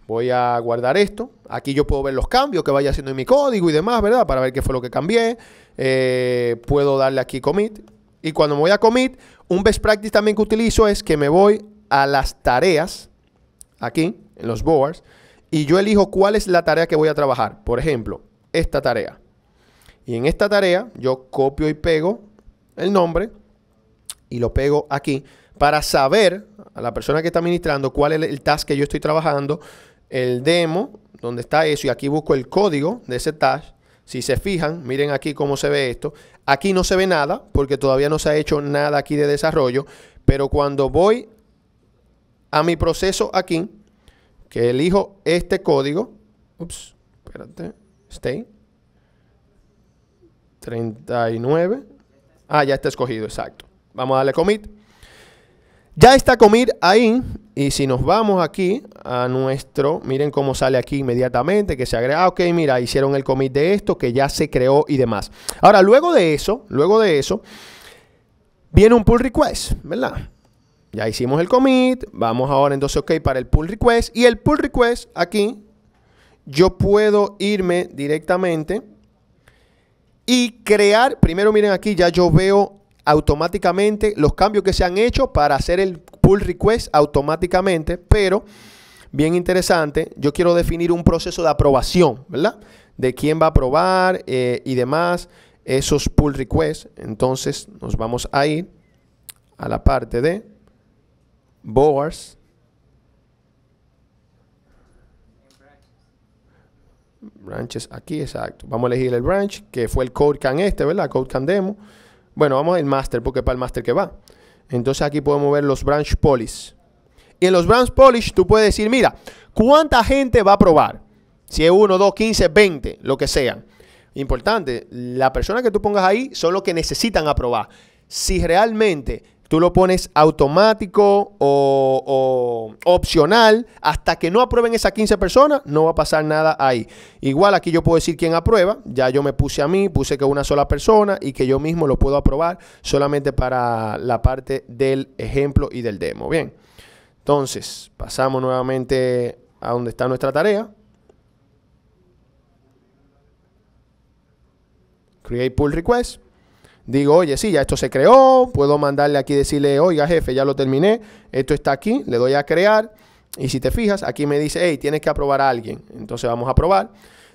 Speaker 1: Voy a guardar esto. Aquí yo puedo ver los cambios que vaya haciendo en mi código y demás, ¿verdad? Para ver qué fue lo que cambié. Eh, puedo darle aquí commit. Y cuando me voy a commit, un best practice también que utilizo es que me voy a las tareas, aquí, en los boards, y yo elijo cuál es la tarea que voy a trabajar. Por ejemplo, esta tarea. Y en esta tarea yo copio y pego el nombre y lo pego aquí para saber a la persona que está administrando cuál es el task que yo estoy trabajando, el demo, donde está eso, y aquí busco el código de ese task. Si se fijan, miren aquí cómo se ve esto. Aquí no se ve nada porque todavía no se ha hecho nada aquí de desarrollo, pero cuando voy a mi proceso aquí, que elijo este código, ups, espérate, stay, 39, ah, ya está escogido, exacto. Vamos a darle commit. Ya está commit ahí. Y si nos vamos aquí a nuestro, miren cómo sale aquí inmediatamente, que se agrega, ah, ok, mira, hicieron el commit de esto, que ya se creó y demás. Ahora, luego de eso, luego de eso, viene un pull request, ¿verdad? Ya hicimos el commit, vamos ahora entonces, ok, para el pull request. Y el pull request aquí, yo puedo irme directamente y crear, primero miren aquí, ya yo veo automáticamente los cambios que se han hecho para hacer el pull request automáticamente, pero bien interesante, yo quiero definir un proceso de aprobación, ¿verdad? De quién va a aprobar eh, y demás esos pull requests. Entonces nos vamos a ir a la parte de boards. Branches aquí, exacto. Vamos a elegir el branch, que fue el CodeCan este, ¿verdad? CodeCan Demo. Bueno, vamos al máster, porque para el master que va. Entonces aquí podemos ver los branch polish. Y en los branch polish tú puedes decir, mira, ¿cuánta gente va a probar? Si es 1, 2, 15, 20, lo que sea. Importante, la persona que tú pongas ahí son los que necesitan aprobar. Si realmente tú lo pones automático o, opcional, hasta que no aprueben esas 15 personas, no va a pasar nada ahí. Igual aquí yo puedo decir quién aprueba, ya yo me puse a mí, puse que una sola persona y que yo mismo lo puedo aprobar solamente para la parte del ejemplo y del demo. Bien, entonces pasamos nuevamente a donde está nuestra tarea. Create pull request digo, oye, sí, ya esto se creó, puedo mandarle aquí decirle, oiga jefe, ya lo terminé, esto está aquí, le doy a crear. Y si te fijas, aquí me dice, hey, tienes que aprobar a alguien. Entonces vamos a aprobar.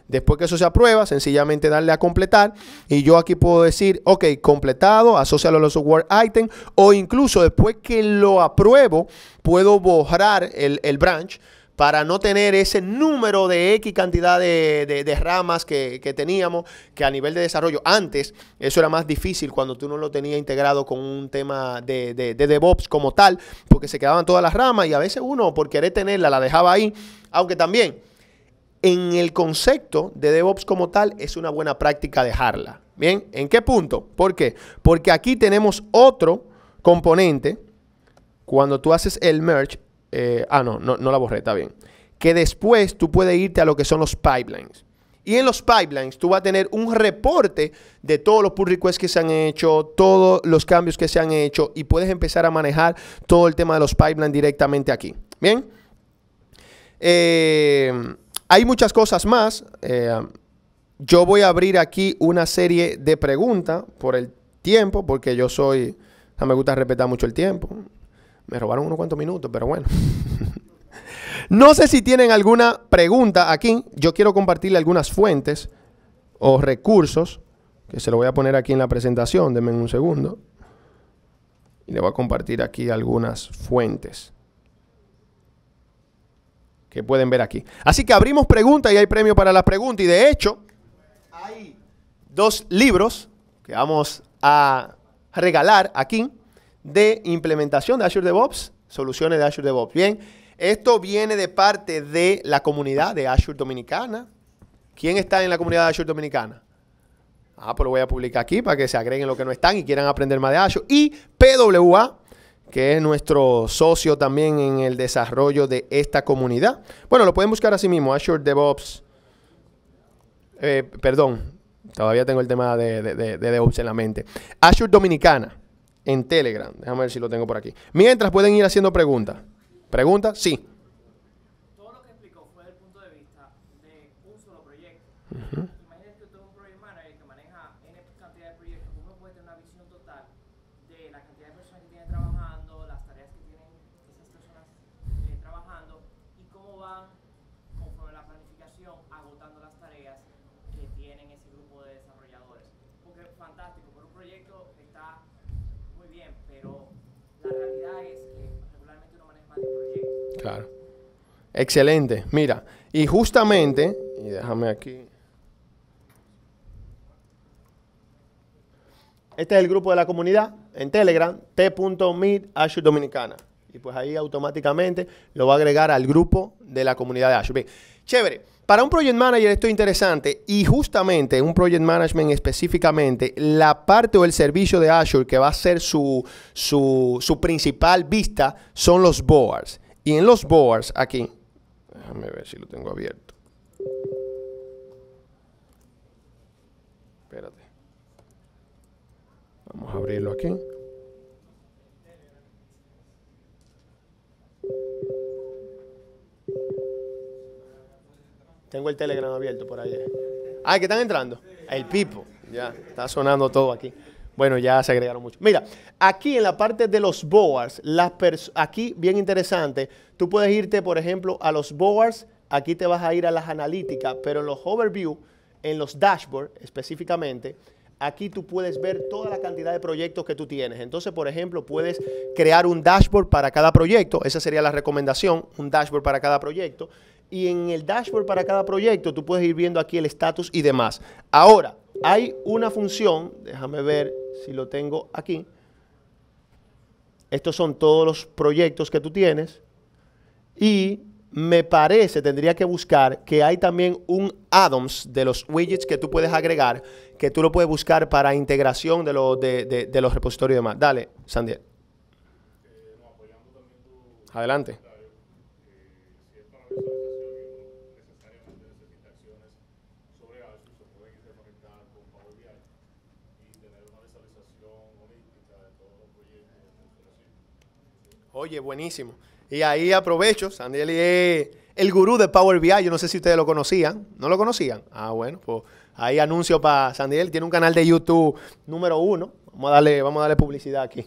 Speaker 1: Después que eso se aprueba, sencillamente darle a completar y yo aquí puedo decir, ok, completado, asocialo a los software item o incluso después que lo apruebo, puedo borrar el, el branch para no tener ese número de X cantidad de, ramas que, teníamos, que a nivel de desarrollo antes eso era más difícil cuando tú no lo tenías integrado con un tema de, de, DevOps como tal, porque se quedaban todas las ramas y a veces uno por querer tenerla la dejaba ahí, aunque también en el concepto de DevOps como tal es una buena práctica dejarla. Bien, ¿en qué punto? ¿Por qué? Porque aquí tenemos otro componente cuando tú haces el merge eh, ah, no, no, no la borré, está bien. Que después tú puedes irte a lo que son los pipelines. Y en los pipelines tú vas a tener un reporte de todos los pull requests que se han hecho, todos los cambios que se han hecho y puedes empezar a manejar todo el tema de los pipelines directamente aquí. Bien. Eh, hay muchas cosas más. Eh, yo voy a abrir aquí una serie de preguntas por el tiempo, porque yo soy, A me gusta respetar mucho el tiempo. Me robaron unos cuantos minutos, pero bueno. no sé si tienen alguna pregunta aquí. Yo quiero compartirle algunas fuentes o recursos que se lo voy a poner aquí en la presentación. Denme un segundo. Y le voy a compartir aquí algunas fuentes que pueden ver aquí. Así que abrimos preguntas y hay premio para las preguntas. Y de hecho, hay dos libros que vamos a regalar aquí de implementación de Azure DevOps, soluciones de Azure DevOps. Bien, esto viene de parte de la comunidad de Azure Dominicana. ¿Quién está en la comunidad de Azure Dominicana? Ah, pues lo voy a publicar aquí para que se agreguen los que no están y quieran aprender más de Azure. Y PWA, que es nuestro socio también en el desarrollo de esta comunidad. Bueno, lo pueden buscar así mismo, Azure DevOps. Eh, perdón, todavía tengo el tema de, de, de DevOps en la mente. Azure Dominicana en Telegram. Déjame ver si lo tengo por aquí. Mientras pueden ir haciendo preguntas. ¿Preguntas? Sí. Todo lo que explicó fue desde el punto de vista de un solo proyecto. Uh Excelente. Mira, y justamente, y déjame aquí. Este es el grupo de la comunidad en Telegram, t.meet Dominicana. Y pues ahí automáticamente lo va a agregar al grupo de la comunidad de Azure. Bien, chévere. Para un project manager esto es interesante y justamente un project management específicamente, la parte o el servicio de Azure que va a ser su, su principal vista son los boards. Y en los boards aquí, Déjame ver si lo tengo abierto. Espérate. Vamos a abrirlo aquí. Tengo el Telegram abierto por ahí. Ah, que están entrando. El pipo. Ya, está sonando todo aquí. Bueno, ya se agregaron mucho. Mira, aquí en la parte de los boards, aquí bien interesante, tú puedes irte, por ejemplo, a los boards, aquí te vas a ir a las analíticas, pero en los overview, en los Dashboards específicamente, aquí tú puedes ver toda la cantidad de proyectos que tú tienes. Entonces, por ejemplo, puedes crear un dashboard para cada proyecto, esa sería la recomendación, un dashboard para cada proyecto. Y en el dashboard para cada proyecto, tú puedes ir viendo aquí el estatus y demás. Ahora, hay una función, déjame ver si lo tengo aquí. Estos son todos los proyectos que tú tienes. Y me parece, tendría que buscar que hay también un add-ons de los widgets que tú puedes agregar, que tú lo puedes buscar para integración de, de, los repositorios y demás. Dale, Sandiel. Eh, Adelante. Oye, buenísimo. Y ahí aprovecho, Sandiel, es el gurú de Power BI. Yo no sé si ustedes lo conocían. ¿No lo conocían? Ah, bueno, pues ahí anuncio para Sandiel. Tiene un canal de YouTube número uno. Vamos a darle, vamos a darle publicidad aquí.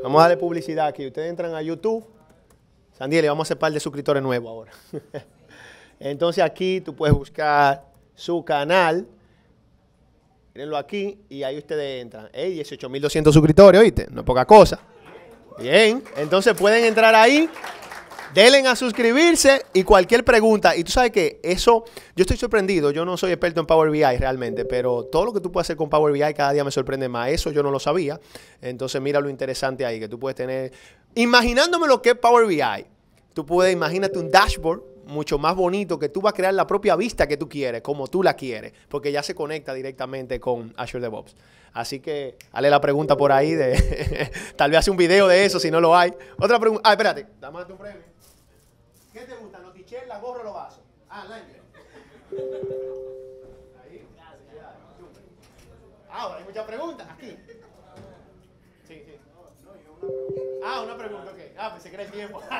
Speaker 1: Vamos a darle publicidad aquí. Ustedes entran a YouTube. Sandiel, vamos a hacer par de suscriptores nuevos ahora. Entonces aquí tú puedes buscar su canal. Mírenlo aquí y ahí ustedes entran. Ey, 18.200 suscriptores, ¿oíste? No es poca cosa. Bien, entonces pueden entrar ahí, denle a suscribirse y cualquier pregunta. Y tú sabes que eso, yo estoy sorprendido, yo no soy experto en Power BI realmente, pero todo lo que tú puedes hacer con Power BI cada día me sorprende más. Eso yo no lo sabía. Entonces mira lo interesante ahí, que tú puedes tener, imaginándome lo que es Power BI, tú puedes, imagínate un dashboard mucho más bonito, que tú vas a crear la propia vista que tú quieres, como tú la quieres, porque ya se conecta directamente con Azure DevOps. Así que, dale la pregunta por ahí de, tal vez hace un video de eso si no lo hay. Otra pregunta, ah, espérate, dame tu premio. ¿Qué te gusta, notichel, la gorra o los vasos? Ah, dale. Ahí. Ah, hay muchas preguntas, aquí. Sí, Ah, una
Speaker 2: pregunta, ok. Ah, pues se
Speaker 1: cree el tiempo.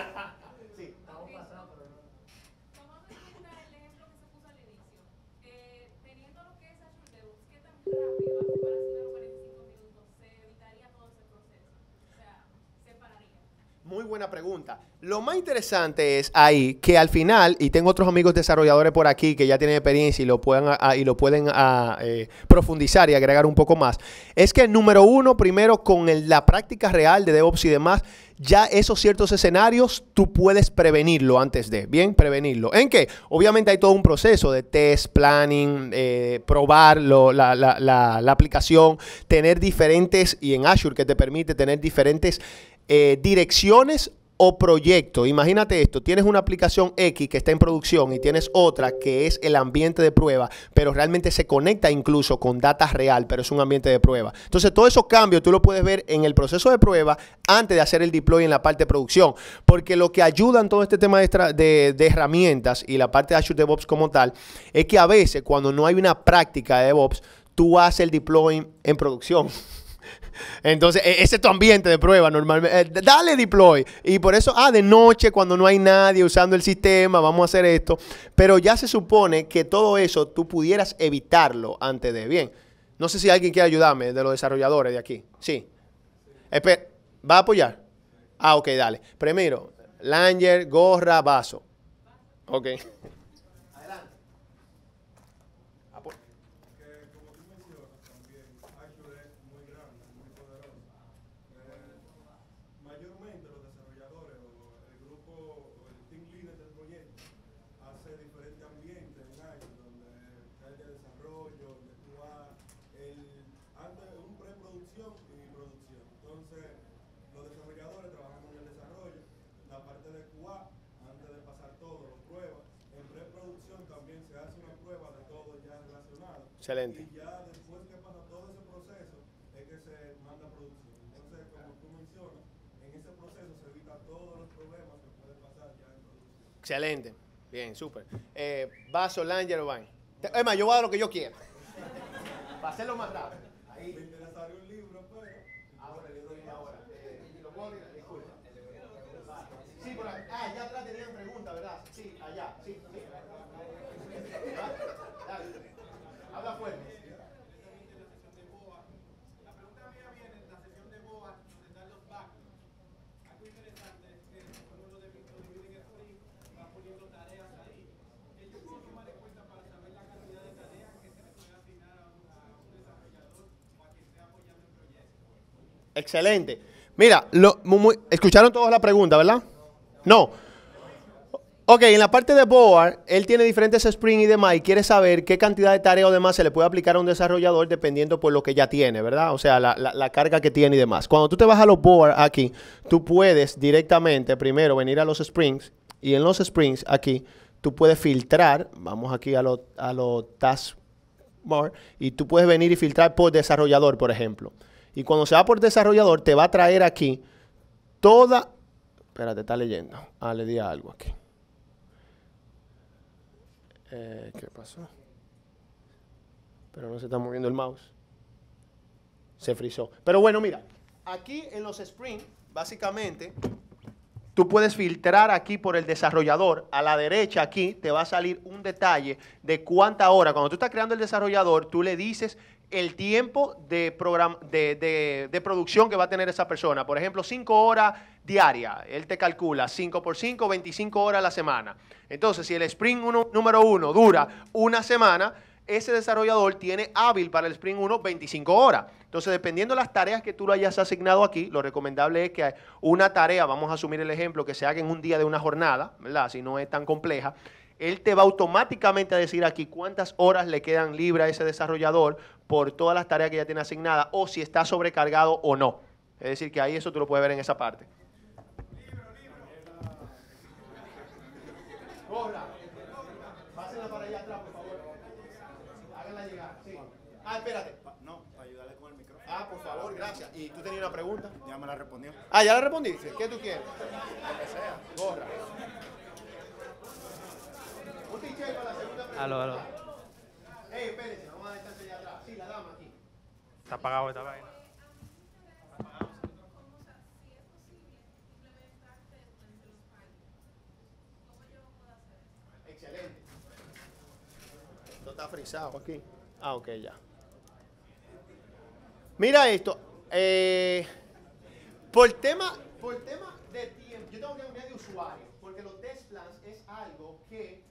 Speaker 1: rápido para Muy buena pregunta. Lo más interesante es ahí que al final, y tengo otros amigos desarrolladores por aquí que ya tienen experiencia y lo pueden, ah, lo pueden ah, eh, profundizar y agregar un poco más, es que número uno, primero con la práctica real de DevOps y demás, ya esos ciertos escenarios tú puedes prevenirlo antes de, bien, prevenirlo. ¿En qué? Obviamente hay todo un proceso de test, planning, eh, probar la aplicación, tener diferentes, y en Azure que te permite tener diferentes eh, direcciones o proyectos Imagínate esto, tienes una aplicación X que está en producción y tienes otra que es el ambiente de prueba, pero realmente se conecta incluso con data real, pero es un ambiente de prueba. Entonces, todos esos cambios tú lo puedes ver en el proceso de prueba antes de hacer el deploy en la parte de producción, porque lo que ayuda en todo este tema de, de herramientas y la parte de Azure DevOps como tal, es que a veces cuando no hay una práctica de DevOps, tú haces el deploy en producción. Entonces, e-, ese es tu ambiente de prueba normalmente. Eh, dale deploy. Y por eso, ah, de noche, cuando no hay nadie usando el sistema, vamos a hacer esto. Pero ya se supone que todo eso tú pudieras evitarlo antes de. Bien. No sé si alguien quiere ayudarme de los desarrolladores de aquí. Sí. ¿Va a apoyar? Ah, ok, dale. Primero, Langer, gorra, vaso. Ok.
Speaker 2: Excelente. Y ya después que pasa todo ese proceso es que se manda producción. Entonces, como tú mencionas, en ese proceso se evitan todos los problemas que pueden
Speaker 1: pasar ya en producción. Excelente. Bien, súper. Eh, vaso, Langer, Van. Es más, yo voy a dar lo que yo quiera. Para hacerlo más rápido. Excelente. Mira, lo, escucharon todos la pregunta, ¿verdad? No. Ok, en la parte de Board, él tiene diferentes spring y demás y quiere saber qué cantidad de tareas o demás se le puede aplicar a un desarrollador dependiendo por lo que ya tiene, ¿verdad? O sea, la, carga que tiene y demás. Cuando tú te vas a los Board aquí, tú puedes directamente primero venir a los springs y en los springs aquí tú puedes filtrar, vamos aquí a los a lo y tú puedes venir y filtrar por desarrollador, por ejemplo. Y cuando se va por desarrollador, te va a traer aquí toda... Espérate, está leyendo. Ah, le di algo aquí. Eh, ¿Qué pasó? Pero no se está moviendo el mouse. Se frizó. Pero bueno, mira. Aquí en los Spring, básicamente, tú puedes filtrar aquí por el desarrollador. A la derecha aquí te va a salir un detalle de cuánta hora. Cuando tú estás creando el desarrollador, tú le dices el tiempo de, de, producción que va a tener esa persona. Por ejemplo, 5 horas diarias. Él te calcula 5 por 5, 25 horas a la semana. Entonces, si el sprint uno, número 1 dura una semana, ese desarrollador tiene hábil para el sprint 1 25 horas. Entonces, dependiendo de las tareas que tú lo hayas asignado aquí, lo recomendable es que una tarea, vamos a asumir el ejemplo, que se haga en un día de una jornada, ¿verdad? Si no es tan compleja, él te va automáticamente a decir aquí cuántas horas le quedan libres a ese desarrollador por todas las tareas que ya tiene asignadas o si está sobrecargado o no. Es decir, que ahí eso tú lo puedes ver en esa parte. Libro,
Speaker 2: libro para allá atrás, por favor. Háganla llegar.
Speaker 1: Ah, espérate. No, para ayudarle con el micrófono. Ah, por favor, gracias. ¿Y tú tenías una pregunta? Ya me la respondió. Ah, ya la respondiste. ¿Qué tú quieres? Lo que sea. Gorra. Aló, aló. Ey, espérense, vamos a distancia allá atrás. Sí, la dama aquí. Está apagado esta vaina. Excelente. Esto está frisado aquí. Ah, ok, ya. Mira esto. Eh, por tema, por tema de tiempo, yo tengo que cambiar de usuario, porque los test plans es algo que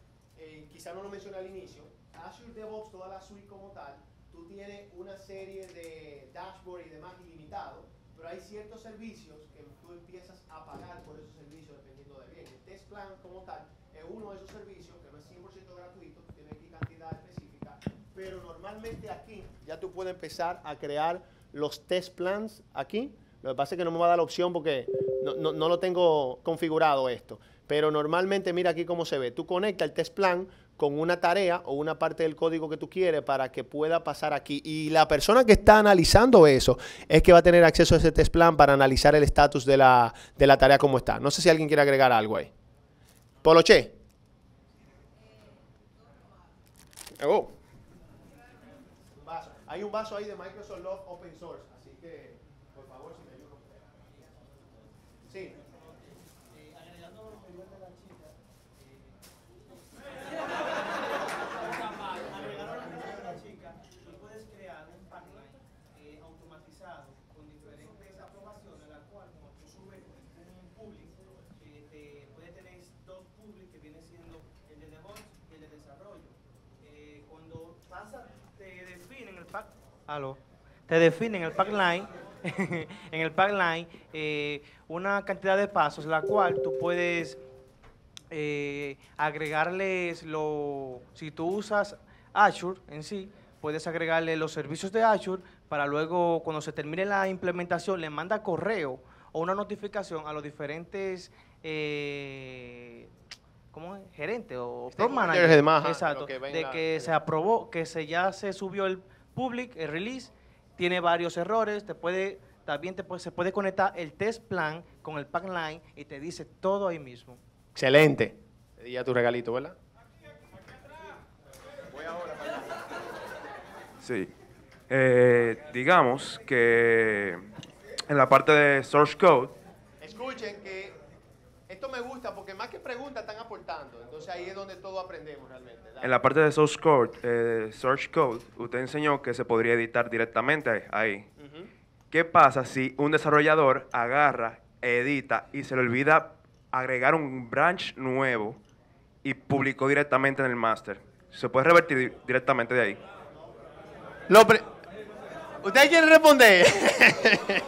Speaker 1: ya no lo mencioné al inicio, Azure DevOps, toda la suite como tal, tú tienes una serie de dashboard y demás ilimitado, pero hay ciertos servicios que tú empiezas a pagar por esos servicios dependiendo de bien. El test plan como tal es uno de esos servicios que no es 100% gratuito, tiene aquí cantidad específica, pero normalmente aquí ya tú puedes empezar a crear los test plans aquí. Lo que pasa es que no me va a dar la opción porque no, no, no lo tengo configurado esto. Pero normalmente mira aquí cómo se ve. Tú conectas el test plan con una tarea o una parte del código que tú quieres para que pueda pasar aquí. Y la persona que está analizando eso es que va a tener acceso a ese test plan para analizar el estatus de la, de la tarea como está. No sé si alguien quiere agregar algo ahí. Poloche. Eh, oh. Hay un vaso ahí de Microsoft Love Open Source, así que por favor si me ayudan. Sí. aló, te en el pack line, en eh, el pack line una cantidad de pasos, la cual tú puedes eh, agregarles lo, si tú usas Azure en sí, puedes agregarle los servicios de Azure para luego cuando se termine la implementación le manda correo o una notificación a los diferentes eh, ¿cómo gerentes o de que se aprobó, que se ya se subió el public el eh, release, tiene varios errores, te puede, también se puede conectar el test plan con el pack line y te dice todo ahí mismo. Excelente. Y ya tu regalito, ¿verdad? Voy ahora Sí. Eh, digamos
Speaker 2: que en la parte de source code. Escuchen porque más que preguntas están aportando. Entonces ahí es donde todo aprendemos realmente. En la parte de source code, eh, search code, usted enseñó que se podría editar directamente ahí. ¿Qué pasa si un desarrollador agarra, edita y se le olvida agregar un branch nuevo y publicó directamente en el master? ¿Se puede
Speaker 1: revertir directamente de ahí? ¿ustedes quieren ¿Usted responder?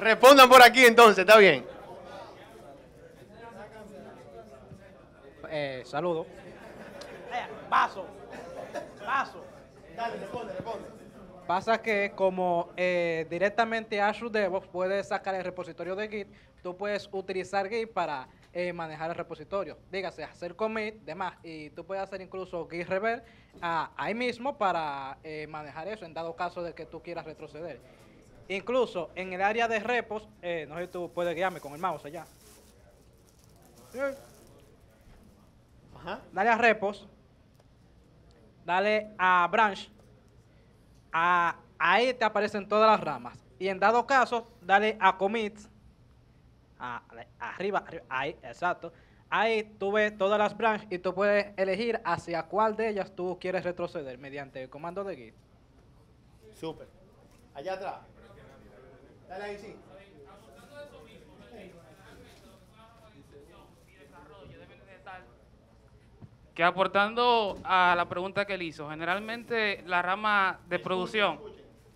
Speaker 1: Respondan por aquí entonces, está bien. Eh, saludo. Eh, paso, paso. Dale, responde, responde.
Speaker 2: Pasa que como eh, directamente Azure DevOps puede sacar el repositorio de Git, tú puedes utilizar Git para manejar el repositorio. Dígase, hacer commit, demás. Y tú puedes hacer incluso Git revert ahí mismo para manejar eso en dado caso de que tú quieras retroceder. Incluso en el área de repos, no sé si tú puedes guiarme con el mouse allá dale a repos, dale a branch, a, ahí te aparecen todas las ramas. Y en dado caso, dale a commits, arriba, arriba, ahí, exacto. Ahí tú ves todas las branches y tú puedes elegir hacia cuál de ellas tú quieres retroceder mediante el comando de git. super Allá
Speaker 1: atrás. Dale ahí, sí.
Speaker 2: que aportando a la pregunta que él hizo, generalmente la rama de producción,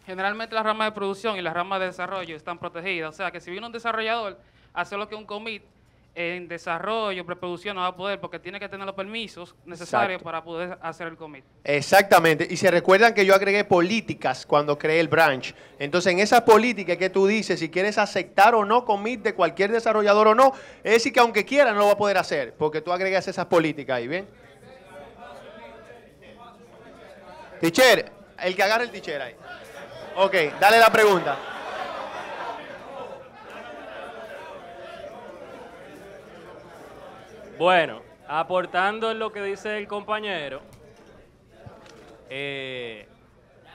Speaker 2: generalmente la rama de producción y la rama de desarrollo están protegidas. O sea, que si viene un desarrollador a hacer lo que un commit en desarrollo, preproducción no va a poder porque tiene que tener los permisos necesarios para poder hacer el commit.
Speaker 1: Exactamente. Y se recuerdan que yo agregué políticas cuando creé el branch. Entonces, en esas políticas que tú dices, si quieres aceptar o no commit de cualquier desarrollador o no, es decir que aunque quiera no lo va a poder hacer porque tú agregas esas políticas ahí, ¿bien? Teacher, el que agarre el teacher ahí. Ok, dale la pregunta.
Speaker 2: Bueno, aportando lo que dice el compañero, eh,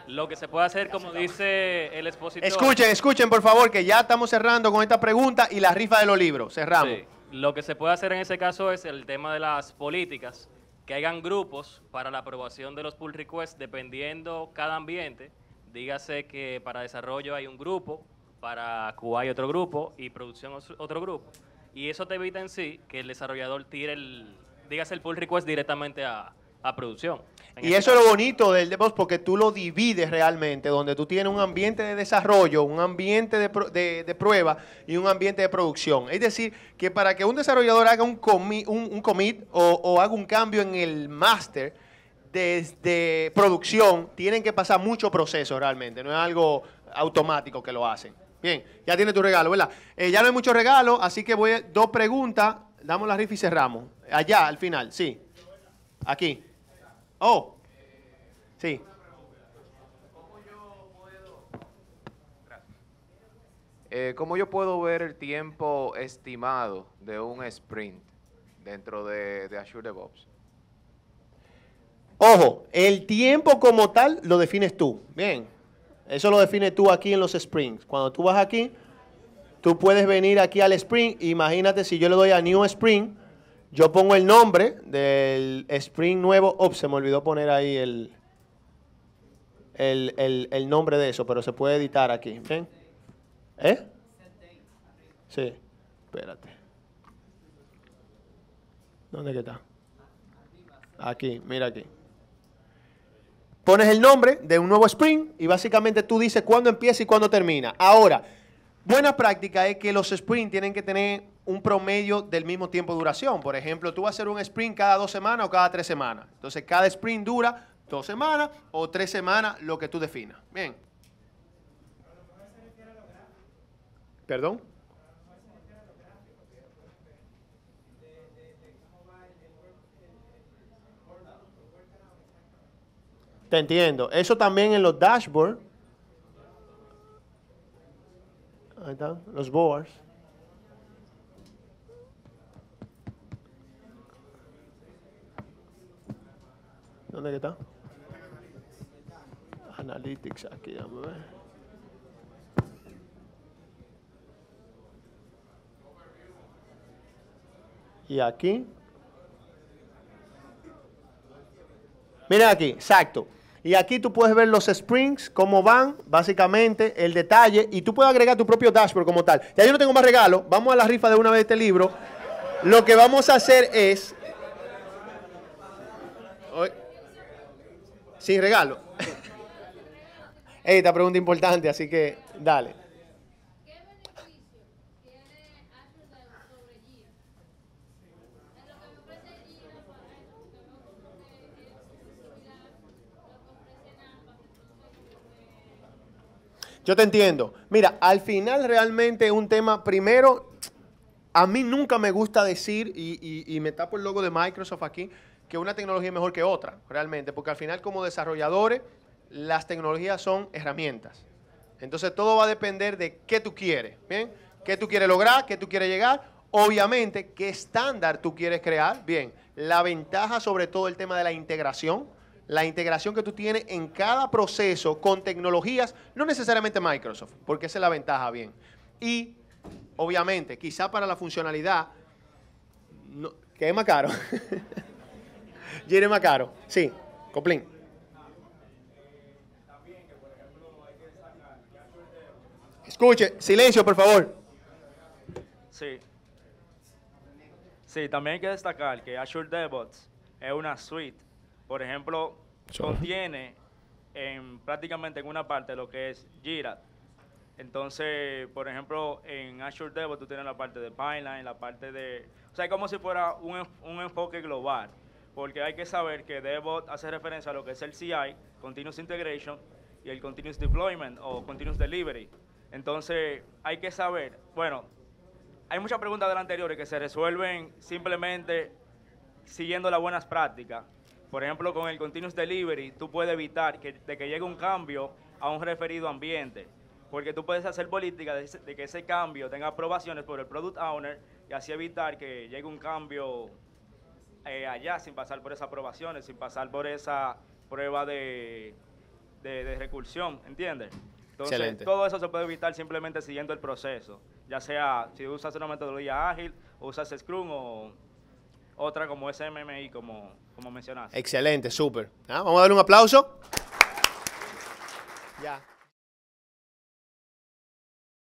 Speaker 2: lo que se puede hacer, como dice el expositor. Escuchen, escuchen, por
Speaker 1: favor, que ya estamos cerrando con esta pregunta y la rifa de los libros. Cerramos.
Speaker 2: Lo que se puede hacer en ese caso es el tema de las políticas que hagan grupos para la aprobación de los pull requests dependiendo cada ambiente. Dígase que para desarrollo hay un grupo, para QA hay otro grupo y producción otro grupo. Y eso te evita en sí que el desarrollador tire el, dígase el pull request directamente a, a
Speaker 1: producción. y eso es lo bonito del DevOps porque tú lo divides realmente, donde tú tienes un ambiente de desarrollo, un ambiente de, de, prueba y un ambiente de producción. Es decir, que para que un desarrollador haga un, un, commit o, haga un cambio en el máster desde producción, tienen que pasar mucho proceso realmente, no es algo automático que lo hacen. Bien, ya tiene tu regalo, ¿verdad? Eh, ya no hay mucho regalo, así que voy a dos preguntas, damos la rifa y cerramos. Allá, al final, sí. Aquí. Oh, sí. Eh, ¿Cómo yo puedo ver el tiempo estimado de un sprint dentro de, de Azure DevOps? Ojo, el tiempo como tal lo defines tú. Bien, eso lo defines tú aquí en los sprints. Cuando tú vas aquí, tú puedes venir aquí al sprint. Imagínate si yo le doy a New Sprint, yo pongo el nombre del Spring nuevo. Ops, oh, se me olvidó poner ahí el, el, nombre de eso, pero se puede editar aquí. ¿Ven? ¿Eh? Sí, espérate. ¿Dónde está? Aquí, mira aquí. Pones el nombre de un nuevo Spring y básicamente tú dices cuándo empieza y cuándo termina. Ahora, buena práctica es que los sprints tienen que tener un promedio del mismo tiempo de duración. Por ejemplo, tú vas a hacer un sprint cada dos semanas o cada tres semanas. Entonces, cada sprint dura dos semanas o tres semanas, lo que tú definas. Bien. ¿Perdón? Te entiendo. Eso también en los dashboards Ahí están, los boars ¿Dónde está? Analytics, aquí, me ver. Y aquí. mira aquí, exacto. Y aquí tú puedes ver los springs, cómo van, básicamente, el detalle. Y tú puedes agregar tu propio dashboard como tal. Ya yo no tengo más regalo. Vamos a la rifa de una vez este libro. Lo que vamos a hacer es... Sin regalo. Esta pregunta importante, así que dale. Yo te entiendo. Mira, al final realmente un tema, primero, a mí nunca me gusta decir, y, y me tapo el logo de Microsoft aquí, que una tecnología es mejor que otra, realmente, porque al final como desarrolladores, las tecnologías son herramientas. Entonces todo va a depender de qué tú quieres, ¿bien? ¿Qué tú quieres lograr? ¿Qué tú quieres llegar? Obviamente, ¿qué estándar tú quieres crear? Bien, la ventaja sobre todo el tema de la integración, la integración que tú tienes en cada proceso con tecnologías, no necesariamente Microsoft, porque esa es la ventaja bien. Y obviamente, quizá para la funcionalidad, no, que es más caro. Jere más caro, sí, coplin Escuche, silencio, por favor. Sí.
Speaker 2: Sí, también hay que destacar que Azure DevOps es una suite por ejemplo, contiene en, prácticamente en una parte lo que es Jira. Entonces, por ejemplo, en Azure DevOps tú tienes la parte de pipeline, la parte de... O sea, es como si fuera un, un enfoque global, porque hay que saber que DevOps hace referencia a lo que es el CI, Continuous Integration, y el Continuous Deployment o Continuous Delivery. Entonces, hay que saber, bueno, hay muchas preguntas de las anteriores que se resuelven simplemente siguiendo las buenas prácticas por ejemplo, con el continuous delivery, tú puedes evitar que, de que llegue un cambio a un referido ambiente, porque tú puedes hacer política de, que ese cambio tenga aprobaciones por el product owner y así evitar que llegue un cambio eh, allá sin pasar por esas aprobaciones, sin pasar por esa prueba de, de, recursión, ¿entiendes? Entonces, todo eso se puede evitar simplemente siguiendo el proceso, ya sea si usas una metodología ágil, usas Scrum o otra como SMMI, como, como mencionaste.
Speaker 1: Excelente, súper. ¿Ah? Vamos a darle un aplauso.
Speaker 2: Ya.